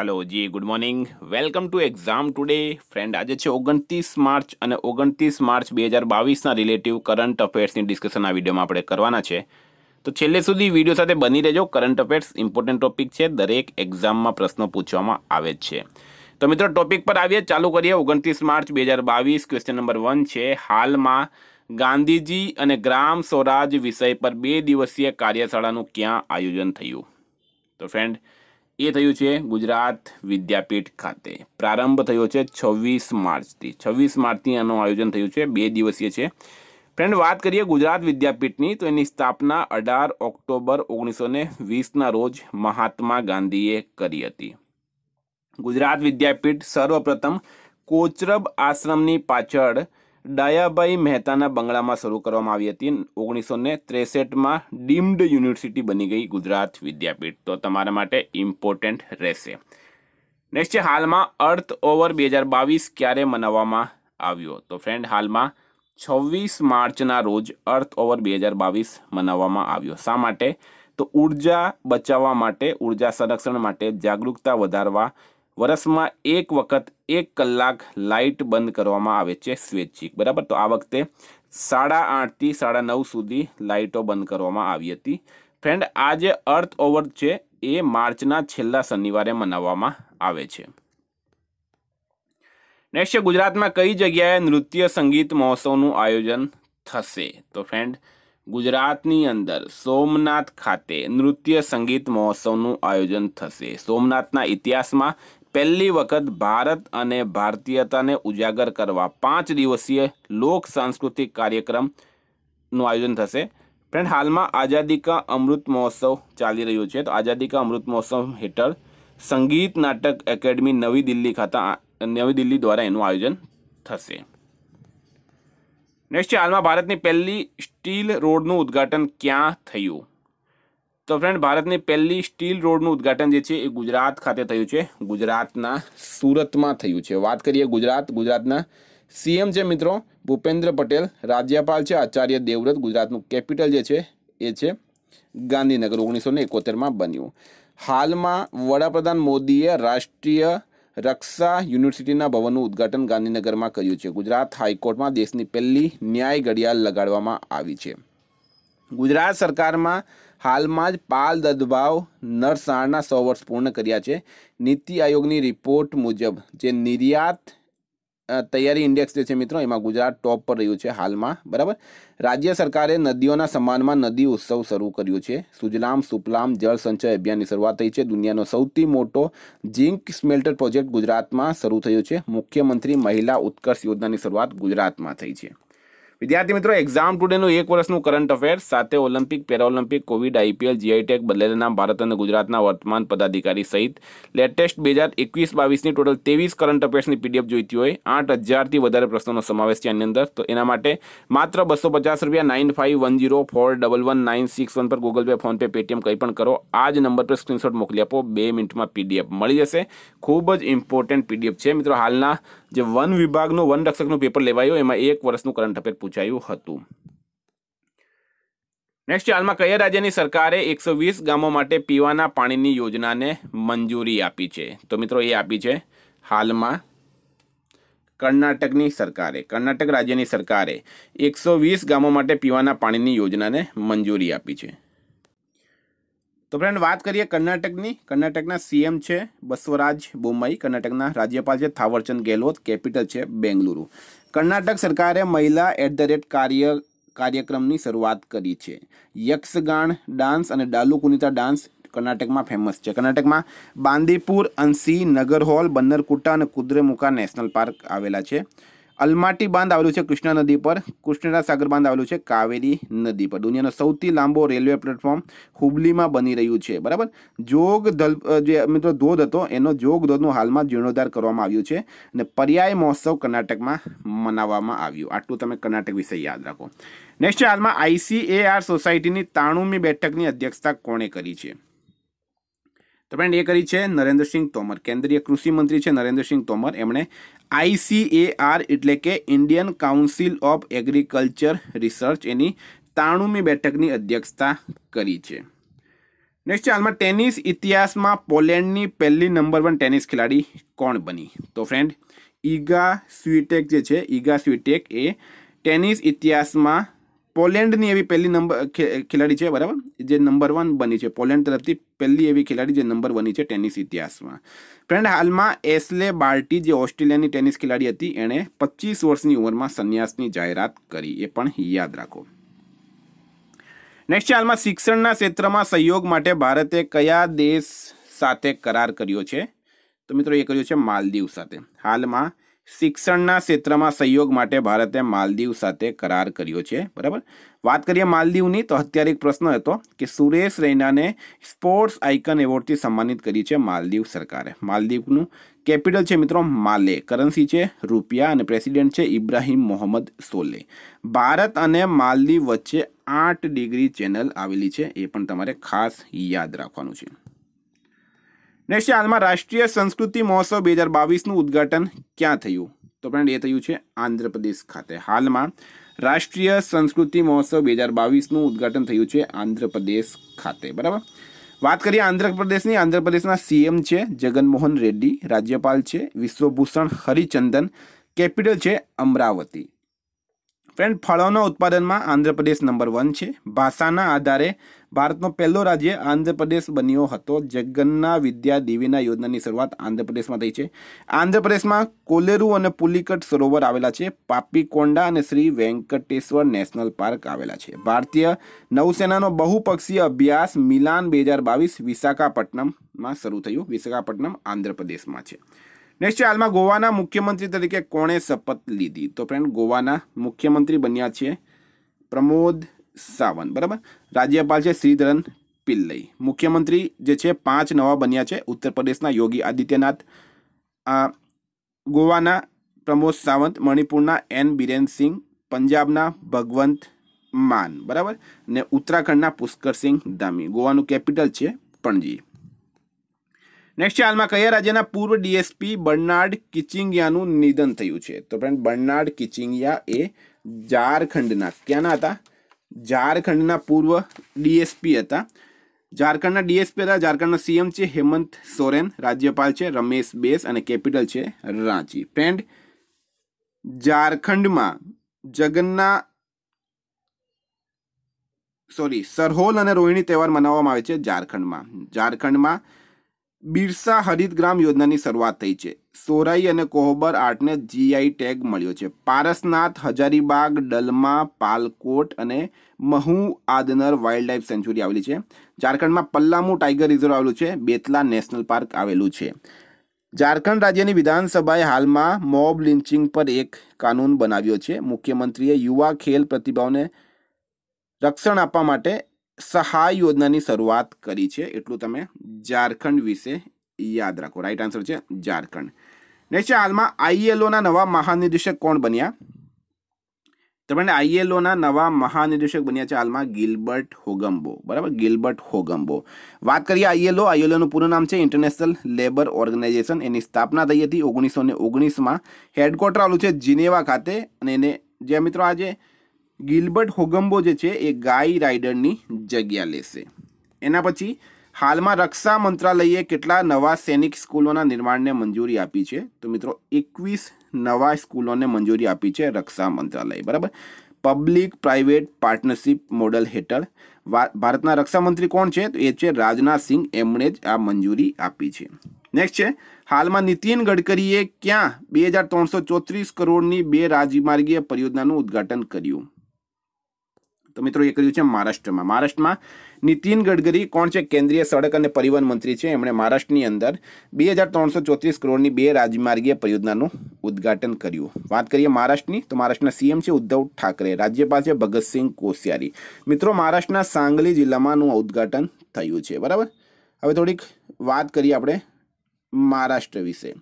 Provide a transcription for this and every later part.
hello જી good morning welcome to exam today friend આજે છે ઓગણત્રીસ માર્ચ અને ઓગણત્રીસ માર્ચ બે હજાર બાવીસના રિલેટિવ કરંટ અફેર્સની ડિસ્કશન આ વિડીયોમાં આપણે કરવાના છે તો છેલ્લે સુધી વિડીયો સાથે બની રહેજો કરંટ અફેર્સ ઇમ્પોર્ટન્ટ ટોપિક છે દરેક એક્ઝામમાં પ્રશ્નો પૂછવામાં આવે જ છે તો મિત્રો ટોપિક પર આવીએ ચાલુ કરીએ ઓગણત્રીસ માર્ચ બે હજાર બાવીસ ક્વેશ્ચન નંબર વન છે હાલમાં ગાંધીજી અને ગ્રામ સ્વરાજ વિષય પર બે દિવસીય કાર્યશાળાનું ક્યાં આયોજન થયું તો ફ્રેન્ડ એ થયું છે ગુજરાત વિદ્યાપીઠ ખાતે પ્રારંભ થયો છે છવ્વીસ માર્ચથી છવ્વીસ માર્ચથી આનું આયોજન થયું છે બે દિવસીય છે ફ્રેન્ડ વાત કરીએ ગુજરાત વિદ્યાપીઠની તો એની સ્થાપના અઢાર ઓક્ટોબર ઓગણીસો ને વીસના રોજ મહાત્મા ગાંધીએ કરી હતી ગુજરાત વિદ્યાપીઠ સર્વપ્રથમ કોચરબ આશ્રમની પાછળ ડાયાભાઈ મહેતાના બંગલામાં શરૂ કરવામાં આવી હતી ઓગણીસો ને ત્રેસઠમાં ડીમ્ડ યુનિવર્સિટી બની ગઈ ગુજરાત વિદ્યાપીઠ તો તમારા માટે ઇમ્પોર્ટન્ટ રહેશે નેક્સ્ટ છે હાલમાં અર્થ ઓવર બે હજાર બાવીસ ક્યારે મનાવવામાં આવ્યો તો ફ્રેન્ડ હાલમાં છવ્વીસ માર્ચના રોજ અર્થ ઓવર બે હજાર બાવીસ મનાવવામાં આવ્યો શા માટે તો ઉર્જા બચાવવા માટે ઉર્જા સંરક્ષણ માટે જાગૃતતા વધારવા વર્ષમાં એક વખત એક કલાક લાઇટ બંધ કરવામાં આવે છે સ્વૈચ્છિક બરાબર તો આ વખતે સાડા આઠથી સાડા નવ સુધી લાઇટો બંધ કરવામાં આવી હતી ફ્રેન્ડ આ જે અર્થ ઓવર છે એ માર્ચના છેલ્લા શનિવારે મનાવવામાં આવે છે નેક્સ્ટ ગુજરાતમાં કઈ જગ્યાએ નૃત્ય સંગીત મહોત્સવનું આયોજન થશે તો ફ્રેન્ડ ગુજરાતની અંદર સોમનાથ ખાતે નૃત્ય સંગીત મહોત્સવનું આયોજન થશે સોમનાથના ઇતિહાસમાં પહેલી વખત ભારત અને ભારતીયતાને ઉજાગર કરવા પાંચ દિવસીય લોક સાંસ્કૃતિક કાર્યક્રમનું આયોજન થશે ફ્રેન્ડ હાલમાં આઝાદી કા અમૃત મહોત્સવ ચાલી રહ્યો છે તો આઝાદી કા અમૃત મહોત્સવ હેઠળ સંગીત નાટક એકેડમી નવી દિલ્હી ખાતે નવી દિલ્હી દ્વારા એનું આયોજન થશે નેક્સ્ટ છે હાલમાં ભારતની પહેલી સ્ટીલ રોડનું ઉદઘાટન ક્યાં થયું તો ફ્રેન્ડ ભારતની પહેલી સ્ટીલ રોડનું ઉદ્ઘાટન જે છે એ ગુજરાત ખાતે થયું છે ગુજરાતના સુરતમાં થયું છે વાત કરીએ ગુજરાત ગુજરાતના સીએમ છે મિત્રો ભૂપેન્દ્ર પટેલ રાજ્યપાલ છે આચાર્ય દેવવ્રત ગુજરાતનું કેપિટલ જે છે એ છે ગાંધીનગર ઓગણીસો ને એકોતેરમાં બન્યું હાલમાં વડાપ્રધાન મોદીએ રાષ્ટ્રીય રક્ષા યુનિવર્સિટીના ભવનનું ઉદઘાટન ગાંધીનગરમાં કર્યું છે ગુજરાત હાઈકોર્ટમાં દેશની પહેલી ન્યાય ઘડિયાળ લગાડવામાં આવી છે ગુજરાત સરકારમાં હાલમાં જ પાલ દદભાવ નરસાણના સો વર્ષ પૂર્ણ કર્યા છે નીતિ આયોગની રિપોર્ટ મુજબ જે નિર્યાત તૈયારી ઇન્ડેક્સ જે છે મિત્રો એમાં ગુજરાત ટોપ પર રહ્યું છે હાલમાં બરાબર રાજ્ય સરકારે નદીઓના સન્માનમાં નદી ઉત્સવ શરૂ કર્યો છે સુજલામ સુપલામ જળ સંચય અભિયાનની શરૂઆત થઈ છે દુનિયાનો સૌથી મોટો ઝિંક સ્મેલ્ટર પ્રોજેક્ટ ગુજરાતમાં શરૂ થયો છે મુખ્યમંત્રી મહિલા ઉત્કર્ષ યોજનાની શરૂઆત ગુજરાતમાં થઈ છે વિદ્યાર્થી મિત્રો એક્ઝામ ટુડેનું એક વર્ષનું કરંટ અફેર્સ સાથે Olympic Paralympic covid IPL GI tech Bharat અને ગુજરાતના વર્તમાન પદાધિકારી સહિત લેટેસ્ટ બે હજાર એકવીસ બાવીસની ટોટલ ત્રેવીસ કરંટ અફેર્સની પીડીએફ જોઈતી હોય આઠ હજારથી વધારે પ્રશ્નોનો સમાવેશ છે આની અંદર તો એના માટે માત્ર બસો પચાસ રૂપિયા nine five one zero four double one nine six one પર ગૂગલ પે ફોનપે પેટીએમ કંઈ પણ કરો આ જ નંબર પર સ્ક્રીનશોટ મોકલી આપો બે મિનિટમાં પીડીએફ મળી જશે ખૂબ જ ઇમ્પોર્ટન્ટ પીડીએફ છે મિત્રો હાલના જે વન વિભાગનું વન રક્ષકનું પેપર લેવાયું એમાં એક વર્ષનું કરંટ અફેર પૂછાયું હતું નેક્સ્ટ હાલમાં કયા રાજ્યની સરકારે એકસો વીસ ગામો માટે પીવાના પાણીની યોજનાને મંજૂરી આપી છે તો મિત્રો એ આપી છે હાલમાં કર્ણાટકની સરકારે કર્ણાટક રાજ્યની સરકારે એકસો વીસ ગામો માટે પીવાના પાણીની યોજનાને મંજૂરી આપી છે તો ફ્રેન્ડ વાત કરીએ કર્ણાટકની કર્ણાટકના સીએમ છે બસવરાજ બોમ્માઈ કર્ણાટકના રાજ્યપાલ છે થાવરચંદ ગેહલોત કેપિટલ છે બેંગલુરુ કર્ણાટક સરકારે મહિલા એટ ધ રેટ કાર્ય કાર્યક્રમની શરૂઆત કરી છે યક્ષગાન ડાન્સ અને ડાલુ કુનિતા ડાન્સ કર્ણાટકમાં ફેમસ છે કર્ણાટકમાં બાંદીપુર અંસી નગર હોલ બન્નરકુટ્ટા અને કુદ્રેમુકા નેશનલ પાર્ક આવેલા છે અલમાટી બાંધ આવેલું છે કૃષ્ણ નદી પર કૃષ્ણરા સાગર બાંધ આવેલું છે કાવેરી નદી પર દુનિયાનો સૌથી લાંબો રેલવે પ્લેટફોર્મ હુબલીમાં બની રહ્યું છે બરાબર જોગ ધલ જે મિત્રો ધોધ હતો એનો જોગ ધોધનું હાલમાં જીર્ણોદ્ધાર કરવામાં આવ્યું છે અને પર્યાય મહોત્સવ કર્ણાટકમાં મનાવવામાં આવ્યું આટલું તમે કર્ણાટક વિશે યાદ રાખો નેક્સ્ટ હાલમાં આઈસીએઆર સોસાયટીની તાણુમી બેઠકની અધ્યક્ષતા કોણે કરી છે તો ફ્રેન્ડ એ કરી છે નરેન્દ્રસિંહ તોમર કેન્દ્રીય કૃષિ મંત્રી છે નરેન્દ્રસિંહ તોમર એમણે આઈસીએઆર એટલે કે Indian Council of Agriculture Research એની તાણુમી બેઠકની અધ્યક્ષતા કરી છે નેક્સ્ટ હાલમાં ટેનિસ ઇતિહાસમાં પોલેન્ડની પહેલી નંબર વન ટેનિસ ખેલાડી કોણ બની તો ફ્રેન્ડ ઈગા સ્વીટેક જે છે ઈગા સ્વીટેક એ ટેનિસ ઇતિહાસમાં પોલેન્ડની એવી પહેલી નંબર ખેલાડી છે બરાબર જે નંબર વન બની છે પોલેન્ડ તરફથી પહેલી એવી ખેલાડી જે નંબર બની છે ટેનિસ ઇતિહાસમાં ફ્રેન્ડ હાલમાં એસ્લે બાર્ટી જે ઓસ્ટ્રેલિયાની ટેનિસ ખેલાડી હતી એણે પચીસ વર્ષની ઉંમરમાં સંન્યાસની જાહેરાત કરી એ પણ યાદ રાખો નેક્સ્ટ છે હાલમાં શિક્ષણના ક્ષેત્રમાં સહયોગ માટે ભારતે કયા દેશ સાથે કરાર કર્યો છે તો મિત્રો એ કર્યો છે માલદીવ સાથે હાલમાં શિક્ષણના ક્ષેત્રમાં સહયોગ માટે ભારતે માલદીવ સાથે કરાર કર્યો છે બરાબર વાત કરીએ માલદીવની તો અત્યારે એક પ્રશ્ન હતો કે સુરેશ રૈનાને સ્પોર્ટ્સ આઇકન એવોર્ડથી સન્માનિત કરી છે માલદીવ સરકારે માલદીવનું કેપિટલ છે મિત્રો માલે કરન્સી છે રૂપિયા અને પ્રેસિડેન્ટ છે ઇબ્રાહિમ મોહમ્મદ સોલે ભારત અને માલદીવ વચ્ચે આઠ ડિગ્રી ચેનલ આવેલી છે એ પણ તમારે ખાસ યાદ રાખવાનું છે નેક્સ્ટ હાલમાં રાષ્ટ્રીય સંસ્કૃતિ મહોત્સવ બે હજાર બાવીસનું ઉદઘાટન ક્યાં થયું તો પણ એ થયું છે આંધ્રપ્રદેશ ખાતે હાલમાં રાષ્ટ્રીય સંસ્કૃતિ મહોત્સવ બે હજાર બાવીસનું ઉદ્ઘાટન થયું છે આંધ્રપ્રદેશ ખાતે બરાબર વાત કરીએ આંધ્રપ્રદેશની આંધ્રપ્રદેશના સીએમ છે જગનમોહન રેડ્ડી રાજ્યપાલ છે વિશ્વભૂષણ હરિચંદન કેપિટલ છે અમરાવતી ફ્રેન્ડ ફળોના ઉત્પાદનમાં આંધ્રપ્રદેશ નંબર વન છે ભાષાના આધારે ભારતનો પહેલો રાજ્ય આંધ્રપ્રદેશ બન્યો હતો જગન્ના વિદ્યા દેવીના યોજનાની શરૂઆત આંધ્રપ્રદેશમાં થઈ છે આંધ્રપ્રદેશમાં કોલેરુ અને પુલિકટ સરોવર આવેલા છે પાપીકોંડા અને શ્રી વેંકટેશ્વર નેશનલ પાર્ક આવેલા છે ભારતીય નૌસેનાનો બહુપક્ષીય અભ્યાસ મિલાન બે હજાર બાવીસ વિશાખાપટ્ટનમમાં શરૂ થયું વિશાખાપટ્ટનમ આંધ્રપ્રદેશમાં છે નેક્સ્ટ છે હાલમાં ગોવાના મુખ્યમંત્રી તરીકે કોણે શપથ લીધી તો ફ્રેન્ડ ગોવાના મુખ્યમંત્રી બન્યા છે પ્રમોદ સાવંત બરાબર રાજ્યપાલ છે શ્રીધરન પિલ્લઈ મુખ્યમંત્રી જે છે પાંચ નવા બન્યા છે ઉત્તર પ્રદેશના યોગી આદિત્યનાથ ગોવાના પ્રમોદ સાવંત મણિપુરના એન બિરેન સિંહ પંજાબના ભગવંત માન બરાબર ને ઉત્તરાખંડના પુષ્કરસિંહ ધામી ગોવાનું કેપિટલ છે પણજી નેક્સ્ટ છે હાલમાં કયા રાજ્યના પૂર્વ ડીએસપી બર્નાર્ડ કિચિંગિયાનું નિધન થયું છે તો ફ્રેન્ડ બર્નાર્ડ કિચિંગિયા એ ઝારખંડના ક્યાંના હતા ઝારખંડના પૂર્વ ડીએસપી હતા ઝારખંડના ડીએસપી હતા ઝારખંડના સીએમ છે હેમંત સોરેન રાજ્યપાલ છે રમેશ બેસ અને કેપિટલ છે રાંચી ફ્રેન્ડ ઝારખંડમાં જગન્ના સોરી સરહોલ અને રોહિણી તહેવાર મનાવવામાં આવે છે ઝારખંડમાં ઝારખંડમાં બિરસા હરિતગ્રામ યોજનાની શરૂઆત થઈ છે સોરાઈ અને કોહબર આર્ટને જીઆઈ ટેગ મળ્યો છે પારસનાથ હજારીબાગ ડલમા પાલકોટ અને Mahuadanr wild life sanctuary આવેલી છે ઝારખંડમાં પલ્લામુ ટાઈગર રિઝર્વ આવેલું છે બેતલા નેશનલ પાર્ક આવેલું છે ઝારખંડ રાજ્યની વિધાનસભાએ હાલમાં મોબ લિન્ચિંગ પર એક કાનૂન બનાવ્યો છે મુખ્યમંત્રીએ યુવા ખેલ પ્રતિભાઓને રક્ષણ આપવા માટે સહાય યોજનાની શરૂઆત કરી છે એટલું તમે ઝારખંડ વિશે યાદ રાખો રાઈટ આન્સર છે ઝારખંડ નેક્સ્ટ હાલમાં આઈએલઓના e નવા મહાનિર્દેશક કોણ બન્યા તમને આઈએલઓના e નવા મહાનિદેશક બન્યા છે હાલમાં ગિલબર્ટ હોગમ્બો બરાબર ગિલબર્ટ હોગમ્બો વાત કરીએ આઈએલઓ આઈએલઓનું e પૂરું નામ છે ઇન્ટરનેશનલ લેબર ઓર્ગેનાઇઝેશન એની સ્થાપના થઈ હતી ઓગણીસો ને ઓગણીસમાં હેડક્વાર્ટર આવેલું છે જિનેવા ખાતે અને એને જે મિત્રો આજે ગિલ્બર્ટ હોગંબો જે છે એ ગાઈ રાઇડરની જગ્યા લેશે એના પછી હાલમાં રક્ષા મંત્રાલયે કેટલા નવા સૈનિક સ્કૂલોના નિર્માણને મંજૂરી આપી છે તો મિત્રો એકવીસ નવા સ્કૂલોને મંજૂરી આપી છે રક્ષા મંત્રાલય બરાબર પબ્લિક પ્રાઇવેટ પાર્ટનરશીપ મોડલ હેઠળ ભારતના રક્ષામંત્રી કોણ છે તો એ છે રાજનાથ સિંહ એમણે જ આ મંજૂરી આપી છે નેક્સ્ટ છે હાલમાં નીતિન ગડકરીએ ક્યાં બે હજાર ત્રણસો ચોત્રીસ કરોડની બે રાજમાર્ગીય પરિયોજનાનું ઉદ્ઘાટન કર્યું તો મિત્રો એ કર્યું છે મહારાષ્ટ્રમાં મહારાષ્ટ્રમાં નીતિન ગડકરી કોણ છે કેન્દ્રીય સડક અને પરિવહન મંત્રી છે એમણે મહારાષ્ટ્રની અંદર બે હજાર ત્રણસો ચોત્રીસ કરોડની બે રાજમાર્ગીય પરિયોજનાનું ઉદ્ઘાટન કર્યું વાત કરીએ મહારાષ્ટ્રની તો મહારાષ્ટ્રના સીએમ છે ઉદ્ધવ ઠાકરે રાજ્યપાલ છે ભગતસિંહ કોશિયારી મિત્રો મહારાષ્ટ્રના સાંગલી જિલ્લામાંનું ઉદ્ઘાટન થયું છે બરાબર હવે થોડીક વાત કરીએ આપણે મહારાષ્ટ્ર વિશે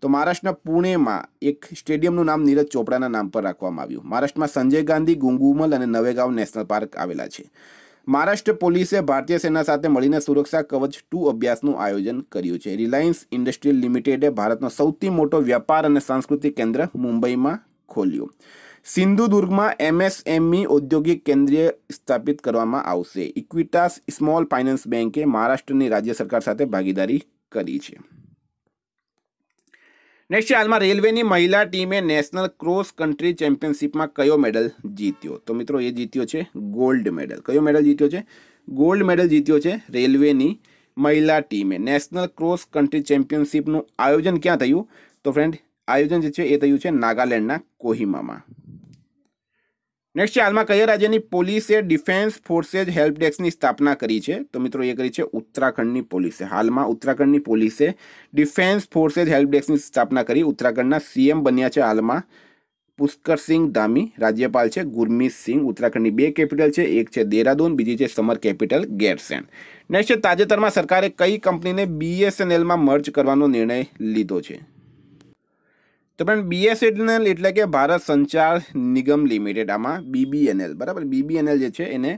તો મહારાષ્ટ્રના પુણેમાં એક સ્ટેડિયમનું નામ નીરજ ચોપડાના નામ પર રાખવામાં આવ્યું મહારાષ્ટ્રમાં સંજય ગાંધી ગુંગુમલ અને નવેગાંવ નેશનલ પાર્ક આવેલા છે મહારાષ્ટ્ર પોલીસે ભારતીય સેના સાથે મળીને સુરક્ષા કવચ ટુ અભ્યાસનું આયોજન કર્યું છે રિલાયન્સ ઇન્ડસ્ટ્રીયલ લિમિટેડે ભારતનો સૌથી મોટો વ્યાપાર અને સાંસ્કૃતિક કેન્દ્ર મુંબઈમાં ખોલ્યું સિંધુદુર્ગમાં એમએસએમઈ ઔદ્યોગિક કેન્દ્રીય સ્થાપિત કરવામાં આવશે ઇક્વિટાસ સ્મોલ ફાઇનાન્સ બેન્કે મહારાષ્ટ્રની રાજ્ય સરકાર સાથે ભાગીદારી કરી છે નેક્સ્ટ હાલમાં રેલવેની મહિલા ટીમે નેશનલ ક્રોસ કન્ટ્રી ચેમ્પિયનશિપમાં કયો મેડલ જીત્યો તો મિત્રો એ જીત્યો છે ગોલ્ડ મેડલ કયો મેડલ જીત્યો છે ગોલ્ડ મેડલ જીત્યો છે રેલવેની મહિલા ટીમે નેશનલ ક્રોસ કન્ટ્રી ચેમ્પિયનશિપનું આયોજન ક્યાં થયું તો ફ્રેન્ડ આયોજન જે છે એ થયું છે નાગાલેન્ડના કોહિમામાં નેક્સ્ટ છે હાલમાં કયા રાજ્યની પોલીસે ડિફેન્સ ફોર્સેસ હેલ્પ ડેસ્કની સ્થાપના કરી છે તો મિત્રો એ કરી છે ઉત્તરાખંડની પોલીસે હાલમાં ઉત્તરાખંડની પોલીસે ડિફેન્સ ફોર્સેસ હેલ્પ ડેસ્કની સ્થાપના કરી ઉત્તરાખંડના સીએમ બન્યા છે હાલમાં પુષ્કરસિંહ ધામી રાજ્યપાલ છે ગુરમીત સિંહ ઉત્તરાખંડની બે કેપિટલ છે એક છે દેરાદૂન બીજી છે સમર કેપિટલ ગેરસેન નેક્સ્ટ છે તાજેતરમાં સરકારે કઈ કંપનીને બીએસએનએલમાં મર્જ કરવાનો નિર્ણય લીધો છે તો પણ બીએસએનએલ એટલે કે ભારત સંચાર નિગમ લિમિટેડ આમાં બીબીએનએલ બરાબર બીબીએનએલ જે છે એને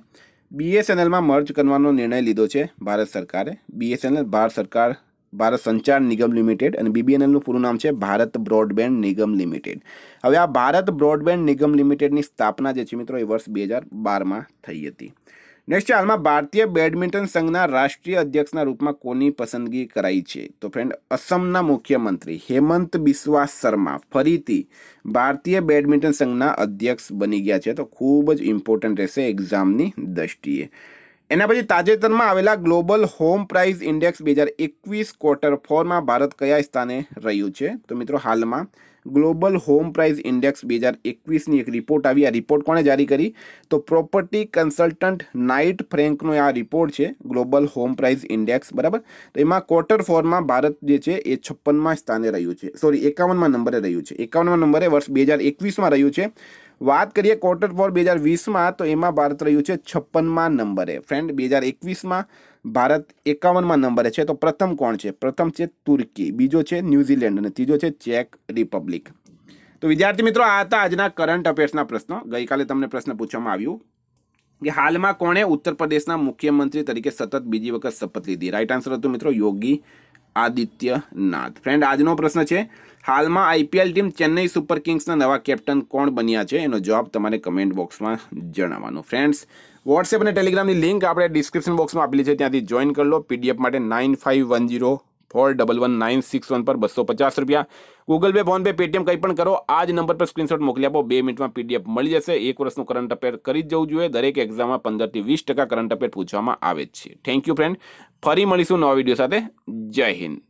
બીએસએનએલમાં મર્જ કરવાનો નિર્ણય લીધો છે ભારત સરકારે બીએસએનએલ ભારત સરકાર ભારત સંચાર નિગમ લિમિટેડ અને બીબીએનએલનું પૂરું નામ છે ભારત બ્રોડબેન્ડ નિગમ લિમિટેડ હવે આ ભારત બ્રોડબેન્ડ નિગમ લિમિટેડની સ્થાપના જે છે મિત્રો એ વર્ષ બે હજાર બારમાં થઈ હતી નેક્સ્ટ હાલમાં ભારતીય બેડમિન્ટન સંઘના રાષ્ટ્રીય અધ્યક્ષના રૂપમાં કોની પસંદગી કરાઈ છે તો ફ્રેન્ડ અસમના મુખ્યમંત્રી હેમંત બિસ્વા શર્મા ફરીથી ભારતીય બેડમિન્ટન સંઘના અધ્યક્ષ બની ગયા છે તો ખૂબ જ ઇમ્પોર્ટન્ટ રહેશે એક્ઝામની દ્રષ્ટિએ એના પછી તાજેતરમાં આવેલા ગ્લોબલ હોમ પ્રાઇઝ ઇન્ડેક્સ બે હજાર એકવીસ ક્વાર્ટર ફોરમાં ભારત કયા સ્થાને રહ્યું છે તો મિત્રો હાલમાં ગ્લોબલ હોમ પ્રાઇઝ ઇન્ડેક્સ બે હજાર એકવીસની એક રિપોર્ટ આવી આ રિપોર્ટ કોણે જારી કરી તો પ્રોપર્ટી કન્સલ્ટન્ટ નાઇટ ફ્રેન્કનો આ રિપોર્ટ છે ગ્લોબલ હોમ પ્રાઇઝ ઇન્ડેક્સ બરાબર તો એમાં ક્વોર્ટર ફોરમાં ભારત જે છે એ છપ્પનમાં સ્થાને રહ્યું છે સોરી એકાવનમાં નંબરે રહ્યું છે એકાવનમાં નંબરે વર્ષ બે હજાર એકવીસમાં રહ્યું છે વાત કરીએ ક્વોર્ટર ફોર બે હજાર વીસમાં તો એમાં ભારત રહ્યું છે છપ્પનમાં નંબરે ફ્રેન્ડ બે હજાર એકવીસમાં ભારત એકાવનમાં નંબરે છે તો પ્રથમ કોણ છે પ્રથમ છે તુર્કી બીજો છે ન્યૂઝીલેન્ડ અને ત્રીજો છે ચેક રિપબ્લિક તો વિદ્યાર્થી મિત્રો આ હતા આજના કરંટ અફેર્સના પ્રશ્નો ગઈકાલે તમને પ્રશ્ન પૂછવામાં આવ્યું કે હાલમાં કોણે ઉત્તર પ્રદેશના મુખ્યમંત્રી તરીકે સતત બીજી વખત શપથ લીધી રાઇટ આન્સર હતું મિત્રો યોગી આદિત્યનાથ ફ્રેન્ડ આજનો પ્રશ્ન છે હાલમાં આઈપીએલ ટીમ ચેન્નઈ સુપર કિંગ્સના નવા કેપ્ટન કોણ બન્યા છે એનો જવાબ તમારે કમેન્ટ બોક્સમાં જણાવવાનો ફ્રેન્ડ્સ વોટ્સએપ અને ટેલિગ્રામની લિંક આપણે ડિસ્ક્રિપ્શન બોક્સમાં આપેલી છે ત્યાંથી જોઈન કરી લો પીડીએફ માટે nine five one zero four double one nine six one પર બસો પચાસ રૂપિયા ગૂગલ પે ફોનપે પેટીએમ કંઈ પણ કરો આ જ નંબર પર સ્ક્રીનશોટ મોકલી આપો બે મિનિટમાં પીડીએફ મળી જશે એક વર્ષનું કરંટ અફેર કરી જ જવું જોઈએ દરેક એક્ઝામમાં પંદરથી વીસ ટકા કરંટ અફેર પૂછવામાં આવે છે થેન્ક યુ ફ્રેન્ડ ફરી મળીશું નવા વિડીયો સાથે જય હિન્દ